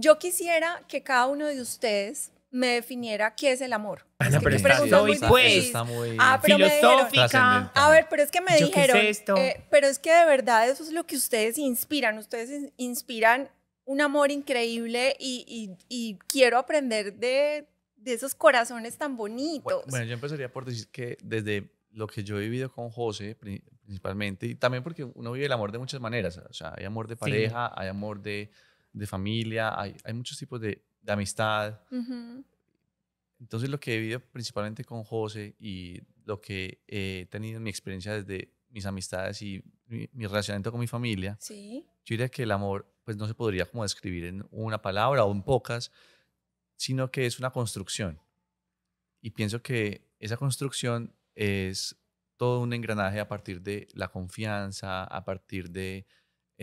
Yo quisiera que cada uno de ustedes me definiera qué es el amor. es que muy está muy ah, filosófica. a ver, pero es que me dijeron, eh, pero es que de verdad eso es lo que ustedes inspiran. Ustedes inspiran un amor increíble y, quiero aprender de, esos corazones tan bonitos. Bueno, yo empezaría por decir que desde lo que yo he vivido con José, principalmente, y también porque uno vive el amor de muchas maneras, o sea, hay amor de pareja, hay amor de de familia, hay, muchos tipos de, amistad. Entonces lo que he vivido principalmente con José y lo que he tenido en mi experiencia desde mis amistades y mi, relacionamiento con mi familia, yo diría que el amor pues no se podría como describir en una palabra o en pocas, sino que es una construcción. Y pienso que esa construcción es todo un engranaje a partir de la confianza, a partir de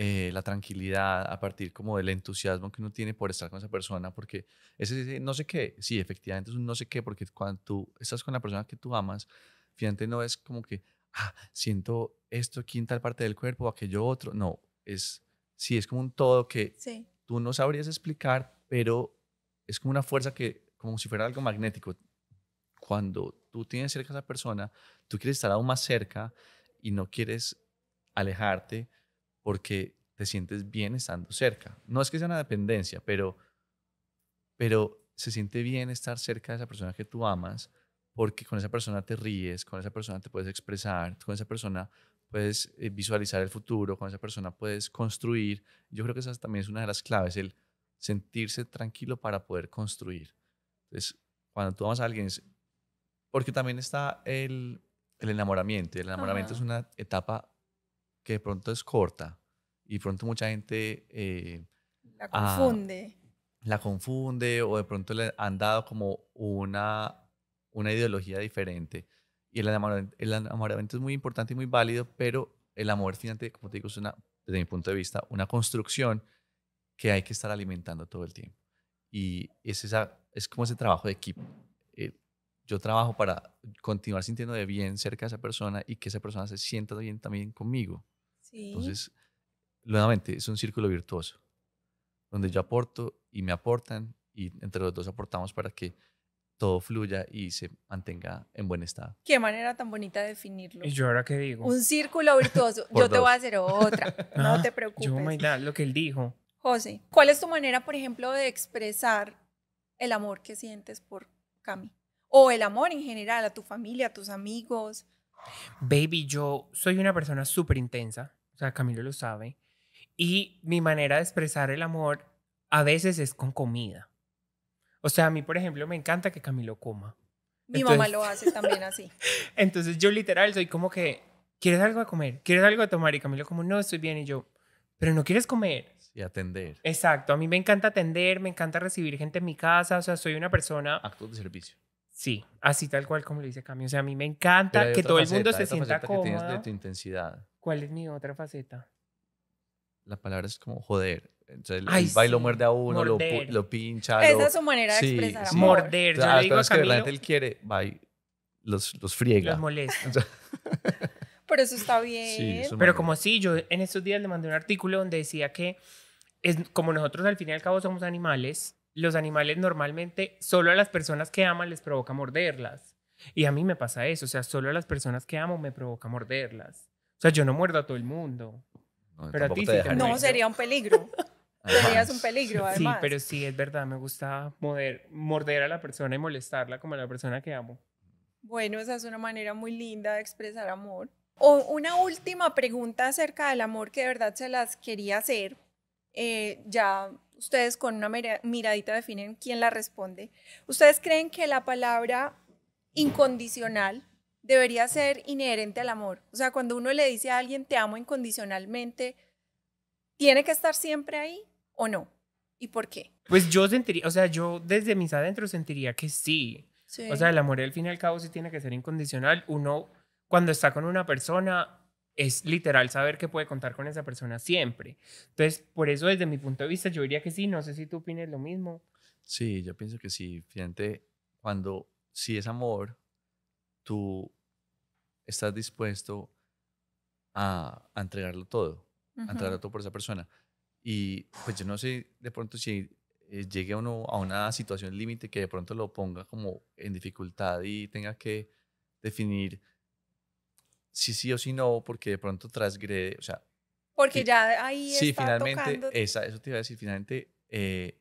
eh, la tranquilidad, a partir como del entusiasmo que uno tiene por estar con esa persona, porque ese, no sé qué, sí, efectivamente es un no sé qué, porque cuando tú estás con la persona que tú amas, fíjate no es como que, ah, siento esto aquí en tal parte del cuerpo o aquello otro, no, es, sí, es como un todo que tú no sabrías explicar, pero es como una fuerza que, como si fuera algo magnético. Cuando tú tienes cerca a esa persona, tú quieres estar aún más cerca y no quieres alejarte, porque te sientes bien estando cerca. No es que sea una dependencia, pero, pero se siente bien estar cerca de esa persona que tú amas, porque con esa persona te ríes, con esa persona te puedes expresar, con esa persona puedes eh, visualizar el futuro, con esa persona puedes construir. Yo creo que esa también es una de las claves, el sentirse tranquilo para poder construir. Entonces, cuando tú amas a alguien, porque también está el, el enamoramiento. El enamoramiento es una etapa que de pronto es corta y de pronto mucha gente... Eh, la ah, confunde. la confunde o de pronto le han dado como una, una ideología diferente. Y el enamoramiento, es muy importante y muy válido, pero el amor finalmente, como te digo, es una, desde mi punto de vista, una construcción que hay que estar alimentando todo el tiempo. Y es, esa, es como ese trabajo de equipo. Eh, yo trabajo para continuar sintiendo de bien cerca de esa persona y que esa persona se sienta bien también conmigo. Entonces, nuevamente, es un círculo virtuoso, donde yo aporto y me aportan y entre los dos aportamos para que todo fluya y se mantenga en buen estado. Qué manera tan bonita de definirlo. ¿Y yo ahora qué digo? Un círculo virtuoso. yo te voy a hacer otra, no ah, te preocupes. Yo, oh my da lo que él dijo. José, ¿cuál es tu manera, por ejemplo, de expresar el amor que sientes por Cami? O el amor en general, a tu familia, a tus amigos. Baby, yo soy una persona súper intensa. O sea, Camilo lo sabe. Y mi manera de expresar el amor a veces es con comida. O sea, a mí, por ejemplo, me encanta que Camilo coma. Mi mamá lo hace también así. Entonces yo literal soy como que, ¿quieres algo a comer? ¿Quieres algo a tomar? Y Camilo como, no, estoy bien. Y yo, pero no quieres comer. Y atender. Exacto, a mí me encanta atender, me encanta recibir gente en mi casa, o sea, soy una persona... Acto de servicio. Sí, así tal cual como lo dice Camilo. O sea, a mí me encanta que todo el mundo se sienta cómodo. de tu intensidad. ¿Cuál es mi otra faceta? La palabra es como joder. Entonces, el bailo muerde a uno, lo, lo, pincha. Esa es su manera de expresar amor. Morder, yo le ah, digo a Camilo... que la él quiere, va y los, los friega. Los molesta. Pero eso está bien. Pero como así, yo en estos días le mandé un artículo donde decía que es, como nosotros al fin y al cabo somos animales, los animales normalmente solo a las personas que aman les provoca morderlas. Y a mí me pasa eso, o sea, solo a las personas que amo me provoca morderlas. O sea, yo no muerdo a todo el mundo. No, pero a sería un peligro. Serías un peligro, además. Sí, pero sí, es verdad, me gusta morder, a la persona y molestarla como a la persona que amo. Bueno, esa es una manera muy linda de expresar amor. O una última pregunta acerca del amor que de verdad se las quería hacer. Eh, ya ustedes con una miradita definen quién la responde. ¿Ustedes creen que la palabra incondicional debería ser inherente al amor. O sea, cuando uno le dice a alguien te amo incondicionalmente, ¿tiene que estar siempre ahí o no? ¿Y por qué? Pues yo sentiría, o sea, yo desde mis adentros sentiría que sí. O sea, el amor al fin y al cabo sí tiene que ser incondicional. Uno, cuando está con una persona, es literal saber que puede contar con esa persona siempre. Entonces, por eso desde mi punto de vista, yo diría que sí. No sé si tú opinas lo mismo. Sí, yo pienso que sí. Fíjate, cuando sí es amor, tú estás dispuesto a, entregarlo todo, a entregarlo todo por esa persona. Y pues yo no sé de pronto si eh, llegue uno a una situación límite que de pronto lo ponga como en dificultad y tenga que definir si sí o si no, porque de pronto transgrede, o sea... Porque ya ahí... Sí, está finalmente, tocando. Esa, eso te iba a decir, finalmente eh,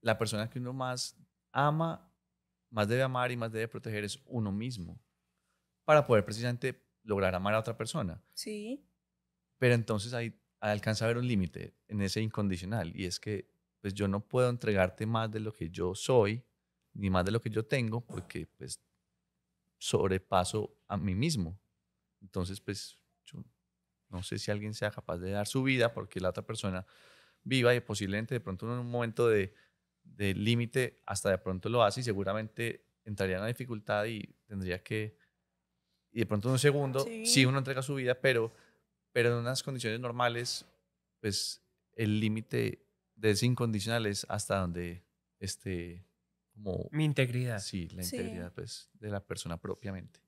la persona que uno más ama más debe amar y más debe proteger es uno mismo para poder precisamente lograr amar a otra persona. Sí. Pero entonces ahí alcanza a haber un límite en ese incondicional y es que pues yo no puedo entregarte más de lo que yo soy ni más de lo que yo tengo porque pues sobrepaso a mí mismo. Entonces pues yo no sé si alguien sea capaz de dar su vida porque la otra persona viva y posiblemente de pronto en un momento de del límite hasta de pronto lo hace y seguramente entraría en la dificultad y tendría que, y de pronto en un segundo, si uno entrega su vida, pero, pero en unas condiciones normales, pues el límite de ese incondicional es hasta donde este como... Mi integridad. Sí, la integridad pues de la persona propiamente.